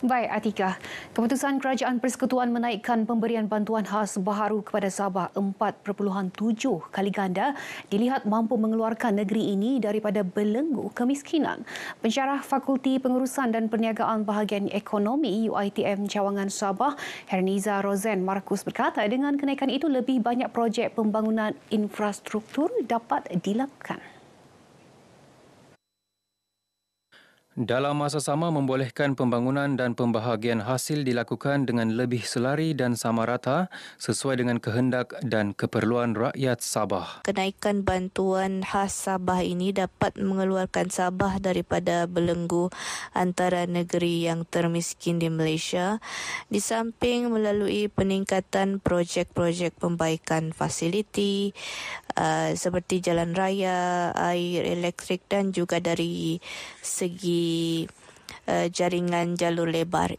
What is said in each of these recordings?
Baik, Atika. Keputusan Kerajaan Persekutuan menaikkan pemberian bantuan khas baharu kepada Sabah 4.7 kali ganda dilihat mampu mengeluarkan negeri ini daripada belenggu kemiskinan. Pensyarah Fakulti Pengurusan dan Perniagaan Bahagian Ekonomi UITM Cawangan Sabah, Herniza Rozen Markus berkata dengan kenaikan itu lebih banyak projek pembangunan infrastruktur dapat dilakukan. Dalam masa sama membolehkan pembangunan dan pembahagian hasil dilakukan dengan lebih selari dan sama rata sesuai dengan kehendak dan keperluan rakyat Sabah. Kenaikan bantuan khas Sabah ini dapat mengeluarkan Sabah daripada belenggu antara negeri yang termiskin di Malaysia di samping melalui peningkatan projek-projek pembaikan fasiliti, Uh, seperti jalan raya, air elektrik dan juga dari segi uh, jaringan jalur lebar.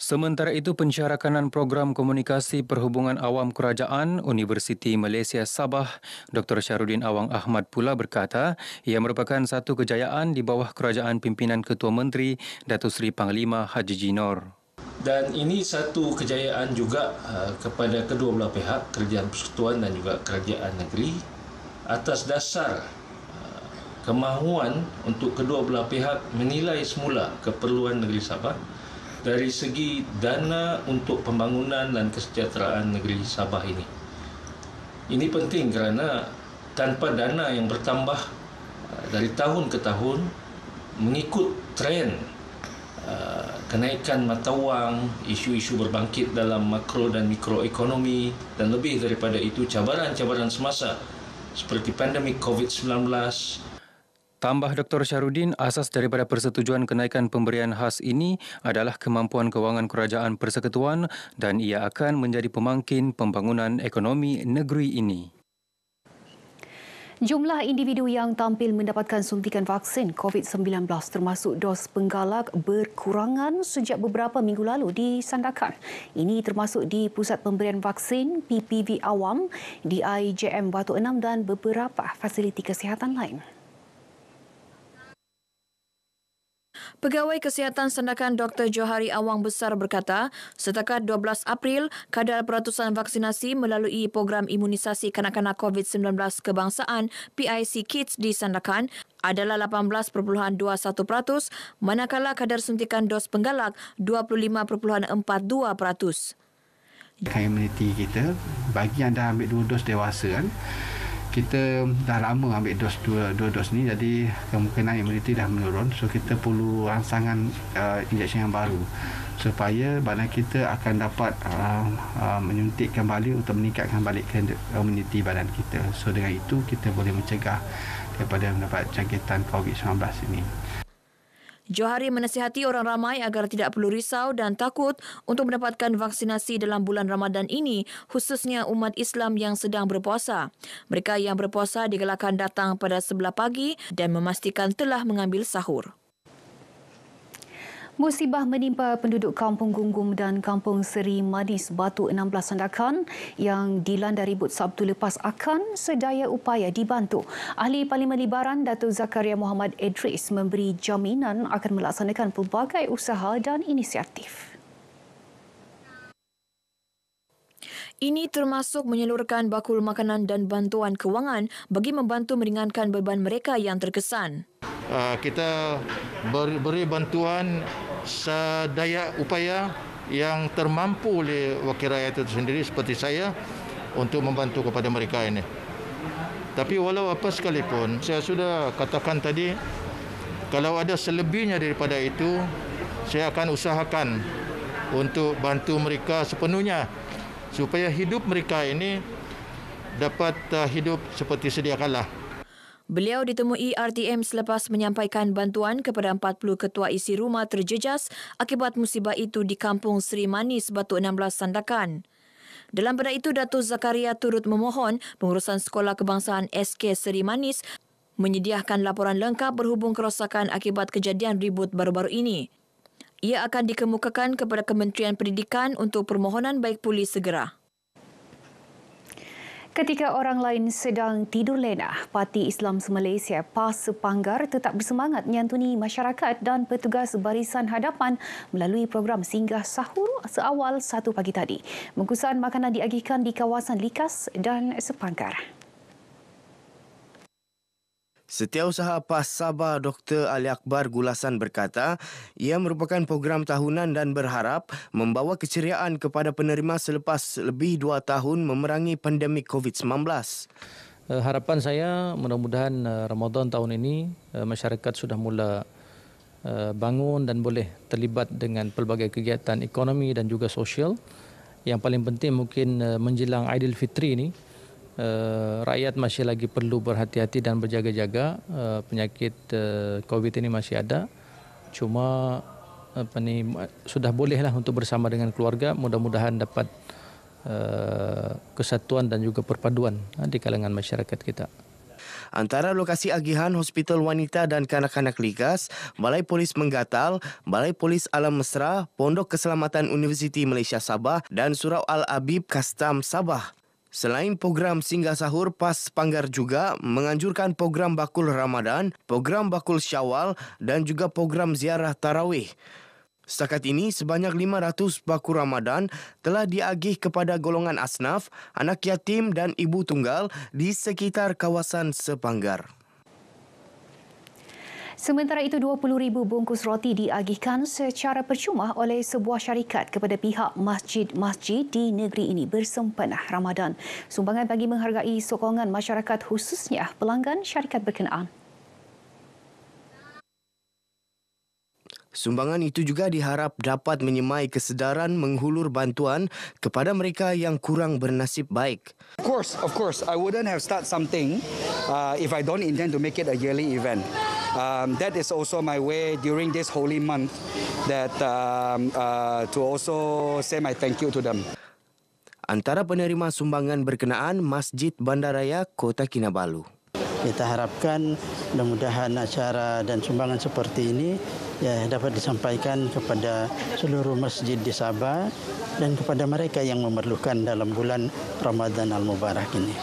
Sementara itu, pencara kanan program komunikasi perhubungan awam kerajaan Universiti Malaysia Sabah, Dr. Syarudin Awang Ahmad pula berkata, ia merupakan satu kejayaan di bawah kerajaan pimpinan Ketua Menteri Datuk Seri Panglima Haji Jinor. Dan ini satu kejayaan juga uh, kepada kedua belah pihak, kerajaan persekutuan dan juga kerajaan negeri atas dasar uh, kemahuan untuk kedua belah pihak menilai semula keperluan negeri Sabah dari segi dana untuk pembangunan dan kesejahteraan negeri Sabah ini. Ini penting kerana tanpa dana yang bertambah uh, dari tahun ke tahun mengikut trend Uh, kenaikan mata wang, isu-isu berbangkit dalam makro dan mikro ekonomi, dan lebih daripada itu cabaran-cabaran semasa seperti pandemik COVID-19. Tambah Dr. Syarudin, asas daripada persetujuan kenaikan pemberian khas ini adalah kemampuan kewangan kerajaan persekutuan dan ia akan menjadi pemangkin pembangunan ekonomi negeri ini. Jumlah individu yang tampil mendapatkan suntikan vaksin COVID-19 termasuk dos penggalak berkurangan sejak beberapa minggu lalu di sandakan. Ini termasuk di pusat pemberian vaksin PPV awam di IJM Batu Enam dan beberapa fasiliti kesihatan lain. Pegawai Kesihatan Sandakan Dr. Johari Awang Besar berkata, setakat 12 April, kadar peratusan vaksinasi melalui program imunisasi kanak-kanak COVID-19 kebangsaan PIC Kids di Sandakan adalah 18.21%, manakala kadar suntikan dos penggalak 25.42%. Community kita, bagi yang dah ambil dua dos dewasa kan, kita dah lama ambil dos dua, dua dos ni jadi kemungkinan imuniti dah menurun so kita perlu rangsangan uh, injeksi yang baru supaya badan kita akan dapat uh, uh, menyuntik kembali untuk meningkatkan balik uh, imuniti badan kita so dengan itu kita boleh mencegah daripada mendapat jangkitan COVID-19 ini Johari menasihati orang ramai agar tidak perlu risau dan takut untuk mendapatkan vaksinasi dalam bulan Ramadan ini, khususnya umat Islam yang sedang berpuasa. Mereka yang berpuasa digalakkan datang pada sebelah pagi dan memastikan telah mengambil sahur. Musibah menimpa penduduk Kampung Gunggum dan Kampung Seri Manis Batu 16 Sandakan yang dilanda ribut Sabtu lepas akan sedaya upaya dibantu. Ahli Parlimen Libaran Datuk Zakaria Muhammad Edris memberi jaminan akan melaksanakan pelbagai usaha dan inisiatif. Ini termasuk menyalurkan bakul makanan dan bantuan kewangan bagi membantu meringankan beban mereka yang terkesan. Ah, kita beri bantuan sedaya upaya yang termampu oleh wakil rakyat itu sendiri seperti saya untuk membantu kepada mereka ini. Tapi walau apa sekalipun, saya sudah katakan tadi, kalau ada selebihnya daripada itu, saya akan usahakan untuk bantu mereka sepenuhnya supaya hidup mereka ini dapat uh, hidup seperti sedia kalah. Beliau ditemui RTM selepas menyampaikan bantuan kepada 40 ketua isi rumah terjejas akibat musibah itu di kampung Sri Manis, Batu 16 Sandakan. Dalam pada itu, Datuk Zakaria turut memohon pengurusan Sekolah Kebangsaan SK Sri Manis menyediakan laporan lengkap berhubung kerosakan akibat kejadian ribut baru-baru ini. Ia akan dikemukakan kepada Kementerian Pendidikan untuk permohonan baik pulih segera. Ketika orang lain sedang tidur lena, Parti Islam Malaysia PAS Sepanggar tetap bersemangat menyantuni masyarakat dan petugas barisan hadapan melalui program Singgah Sahur seawal satu pagi tadi. Bungkusan makanan diagihkan di kawasan Likas dan Sepanggar. Setiausaha Pas Pasaba Dr. Ali Akbar Gulasan berkata, ia merupakan program tahunan dan berharap membawa keceriaan kepada penerima selepas lebih dua tahun memerangi pandemik COVID-19. Eh, harapan saya mudah-mudahan eh, Ramadan tahun ini eh, masyarakat sudah mula bangun dan boleh terlibat dengan pelbagai kegiatan ekonomi dan juga sosial. Yang paling penting mungkin menjelang Aidilfitri ini, uh, rakyat masih lagi perlu berhati-hati dan berjaga-jaga uh, penyakit uh, COVID ini masih ada. Cuma apa ni sudah bolehlah untuk bersama dengan keluarga mudah-mudahan dapat uh, kesatuan dan juga perpaduan uh, di kalangan masyarakat kita. Antara lokasi agihan Hospital Wanita dan Kanak-kanak Ligas, Balai Polis Menggatal, Balai Polis Alam Mesra, Pondok Keselamatan Universiti Malaysia Sabah dan Surau Al-Abib Kastam Sabah Selain program singgah sahur PAS Panggar juga menganjurkan program bakul Ramadan, program bakul Syawal dan juga program ziarah Tarawih. Setakat ini, sebanyak 500 bakul Ramadan telah diagih kepada golongan asnaf, anak yatim dan ibu tunggal di sekitar kawasan Sepanggar. Sementara itu, 20,000 bungkus roti diagihkan secara percuma oleh sebuah syarikat kepada pihak masjid-masjid di negeri ini bersempena Ramadan. Sumbangan bagi menghargai sokongan masyarakat khususnya pelanggan syarikat berkenaan. Sumbangan itu juga diharap dapat menyemai kesedaran menghulur bantuan kepada mereka yang kurang bernasib baik. Of course, of course, I wouldn't have start something uh, if I don't intend to make it a yearly event. Um, that is also my way during this holy month that um, uh, to also say my thank you to them. Antara penerima sumbangan berkenaan Masjid Bandaraya Kota Kinabalu. Kita harapkan mudah-mudahan acara dan sumbangan seperti ini ya dapat disampaikan kepada seluruh masjid di Sabah dan kepada mereka yang memerlukan dalam bulan Ramadan al-Mubarak ini.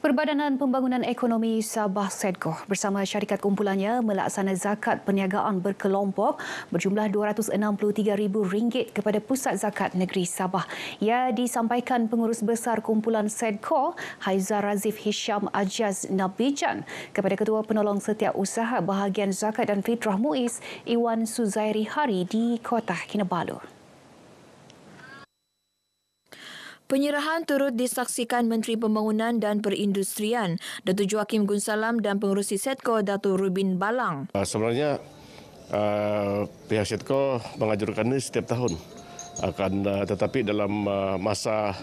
Perbadanan Pembangunan Ekonomi Sabah Sedgoh bersama syarikat kumpulannya melaksana zakat perniagaan berkelompok berjumlah RM263,000 kepada Pusat Zakat Negeri Sabah. Ia disampaikan pengurus besar kumpulan Sedgoh, Haizar Razif Hisham Ajaz Nabijan kepada Ketua Penolong Setiausaha Bahagian Zakat dan Fitrah Muiz Iwan Suzairi Hari di Kota Kinabalu. Penyerahan turut disaksikan Menteri Pembangunan dan Perindustrian, Datuk Joakim Gunsalam dan Pengurusi Setko Datuk Rubin Balang. Ah, sebenarnya uh, pihak Setko mengajurkan ini setiap tahun. Akan ah, uh, tetapi dalam uh, masa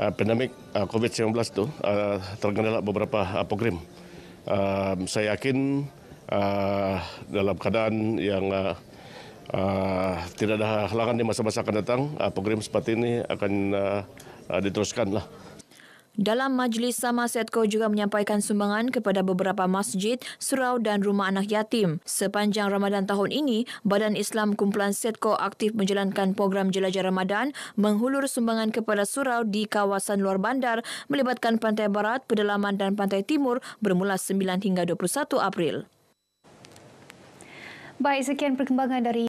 uh, pandemik uh, COVID-19 itu uh, terkendala beberapa uh, program. Uh, saya yakin uh, dalam keadaan yang uh, Uh, tidak ada halangan di masa-masa akan datang uh, program seperti ini akan uh, Ah, diteruskanlah. Dalam majlis sama Setko juga menyampaikan sumbangan kepada beberapa masjid, surau dan rumah anak yatim. Sepanjang Ramadan tahun ini, Badan Islam Kumpulan Setko aktif menjalankan program jelajah Ramadan menghulur sumbangan kepada surau di kawasan luar bandar melibatkan pantai barat, pedalaman dan pantai timur bermula 9 hingga 21 April. Baik, sekian perkembangan dari